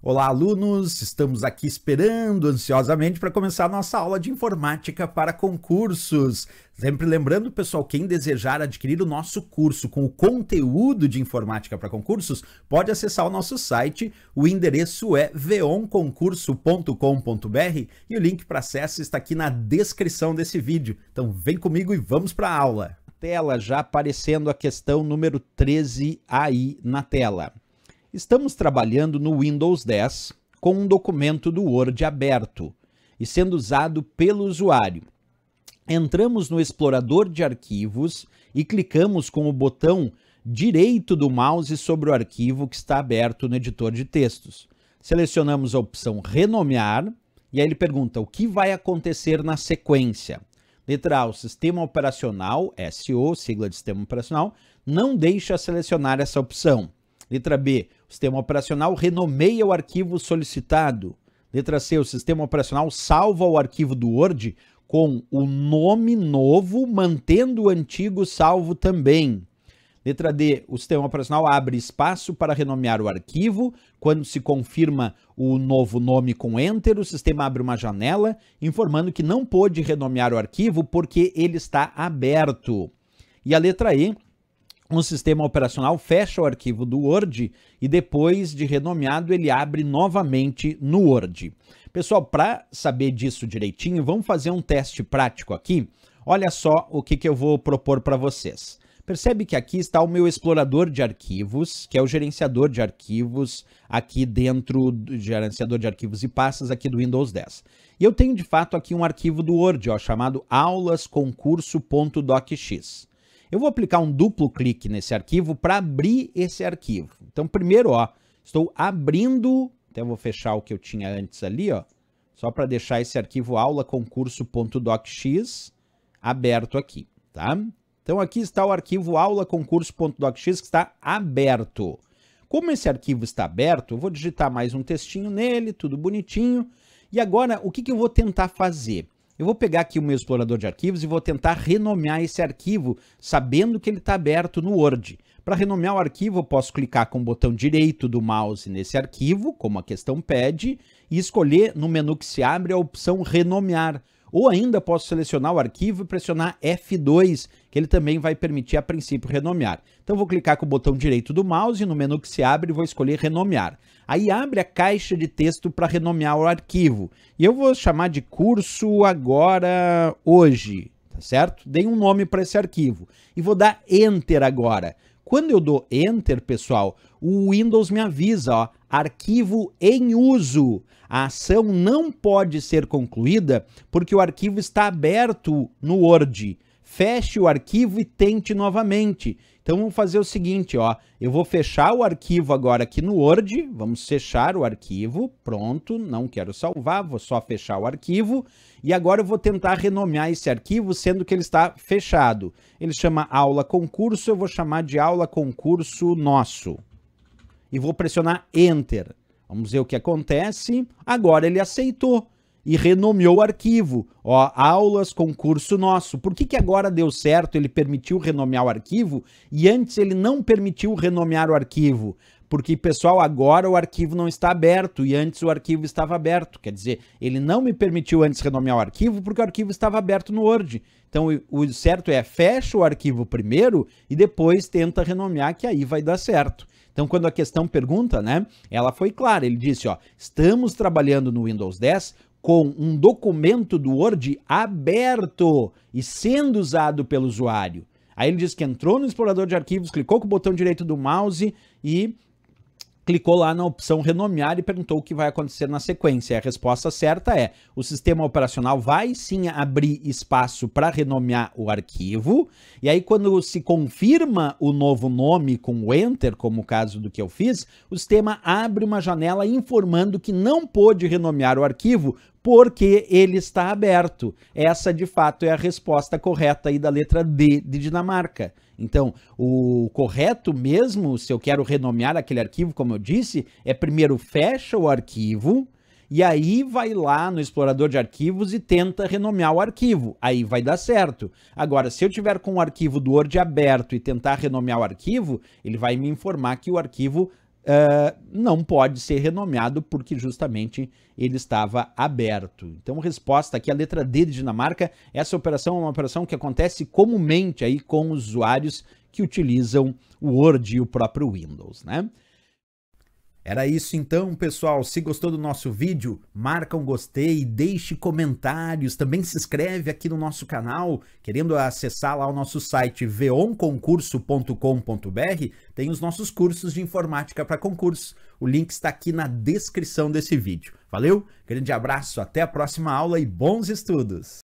Olá, alunos! Estamos aqui esperando ansiosamente para começar a nossa aula de informática para concursos. Sempre lembrando, pessoal, quem desejar adquirir o nosso curso com o conteúdo de informática para concursos, pode acessar o nosso site. O endereço é veonconcurso.com.br e o link para acesso está aqui na descrição desse vídeo. Então, vem comigo e vamos para a aula. Tela já aparecendo a questão número 13 aí na tela. Estamos trabalhando no Windows 10 com um documento do Word aberto e sendo usado pelo usuário. Entramos no explorador de arquivos e clicamos com o botão direito do mouse sobre o arquivo que está aberto no editor de textos. Selecionamos a opção renomear e aí ele pergunta o que vai acontecer na sequência. Letra A, o sistema operacional, SO, sigla de sistema operacional, não deixa selecionar essa opção. Letra B, o sistema operacional renomeia o arquivo solicitado. Letra C, o sistema operacional salva o arquivo do Word com o nome novo, mantendo o antigo salvo também. Letra D, o sistema operacional abre espaço para renomear o arquivo. Quando se confirma o novo nome com Enter, o sistema abre uma janela informando que não pôde renomear o arquivo porque ele está aberto. E a letra E, um sistema operacional fecha o arquivo do Word e depois de renomeado ele abre novamente no Word. Pessoal, para saber disso direitinho, vamos fazer um teste prático aqui. Olha só o que, que eu vou propor para vocês. Percebe que aqui está o meu explorador de arquivos, que é o gerenciador de arquivos aqui dentro do gerenciador de arquivos e pastas aqui do Windows 10. E eu tenho de fato aqui um arquivo do Word, ó, chamado aulasconcurso.docx. Eu vou aplicar um duplo clique nesse arquivo para abrir esse arquivo. Então, primeiro, ó, estou abrindo, até vou fechar o que eu tinha antes ali, ó, só para deixar esse arquivo aula concurso.docx aberto aqui, tá? Então, aqui está o arquivo aula concurso.docx que está aberto. Como esse arquivo está aberto, eu vou digitar mais um textinho nele, tudo bonitinho. E agora, o que, que eu vou tentar fazer? Eu vou pegar aqui o meu explorador de arquivos e vou tentar renomear esse arquivo, sabendo que ele está aberto no Word. Para renomear o arquivo, eu posso clicar com o botão direito do mouse nesse arquivo, como a questão pede, e escolher no menu que se abre a opção renomear. Ou ainda posso selecionar o arquivo e pressionar F2, que ele também vai permitir a princípio renomear. Então vou clicar com o botão direito do mouse, no menu que se abre vou escolher renomear. Aí abre a caixa de texto para renomear o arquivo. E eu vou chamar de curso agora hoje, tá certo? Dei um nome para esse arquivo e vou dar enter agora. Quando eu dou Enter, pessoal, o Windows me avisa, ó, arquivo em uso. A ação não pode ser concluída porque o arquivo está aberto no Word feche o arquivo e tente novamente. Então vamos fazer o seguinte, ó, eu vou fechar o arquivo agora aqui no Word, vamos fechar o arquivo, pronto, não quero salvar, vou só fechar o arquivo, e agora eu vou tentar renomear esse arquivo, sendo que ele está fechado. Ele chama aula concurso, eu vou chamar de aula concurso nosso. E vou pressionar Enter. Vamos ver o que acontece. Agora ele aceitou e renomeou o arquivo. Ó, aulas, concurso nosso. Por que, que agora deu certo? Ele permitiu renomear o arquivo e antes ele não permitiu renomear o arquivo. Porque, pessoal, agora o arquivo não está aberto e antes o arquivo estava aberto. Quer dizer, ele não me permitiu antes renomear o arquivo porque o arquivo estava aberto no Word. Então, o certo é fecha o arquivo primeiro e depois tenta renomear, que aí vai dar certo. Então, quando a questão pergunta, né, ela foi clara. Ele disse, ó, estamos trabalhando no Windows 10 com um documento do Word aberto e sendo usado pelo usuário. Aí ele diz que entrou no explorador de arquivos, clicou com o botão direito do mouse e clicou lá na opção renomear e perguntou o que vai acontecer na sequência. A resposta certa é: o sistema operacional vai sim abrir espaço para renomear o arquivo. E aí, quando se confirma o novo nome com o Enter, como o caso do que eu fiz, o sistema abre uma janela informando que não pôde renomear o arquivo porque ele está aberto. Essa, de fato, é a resposta correta aí da letra D de Dinamarca. Então, o correto mesmo, se eu quero renomear aquele arquivo, como eu disse, é primeiro fecha o arquivo e aí vai lá no explorador de arquivos e tenta renomear o arquivo. Aí vai dar certo. Agora, se eu tiver com o arquivo do Word aberto e tentar renomear o arquivo, ele vai me informar que o arquivo uh, não pode ser renomeado porque justamente ele estava aberto. Então, resposta aqui, a letra D de Dinamarca, essa operação é uma operação que acontece comumente aí com usuários que utilizam o Word e o próprio Windows, né? Era isso então, pessoal. Se gostou do nosso vídeo, marca um gostei, deixe comentários, também se inscreve aqui no nosso canal. Querendo acessar lá o nosso site veonconcurso.com.br, tem os nossos cursos de informática para concurso. O link está aqui na descrição desse vídeo. Valeu, grande abraço, até a próxima aula e bons estudos!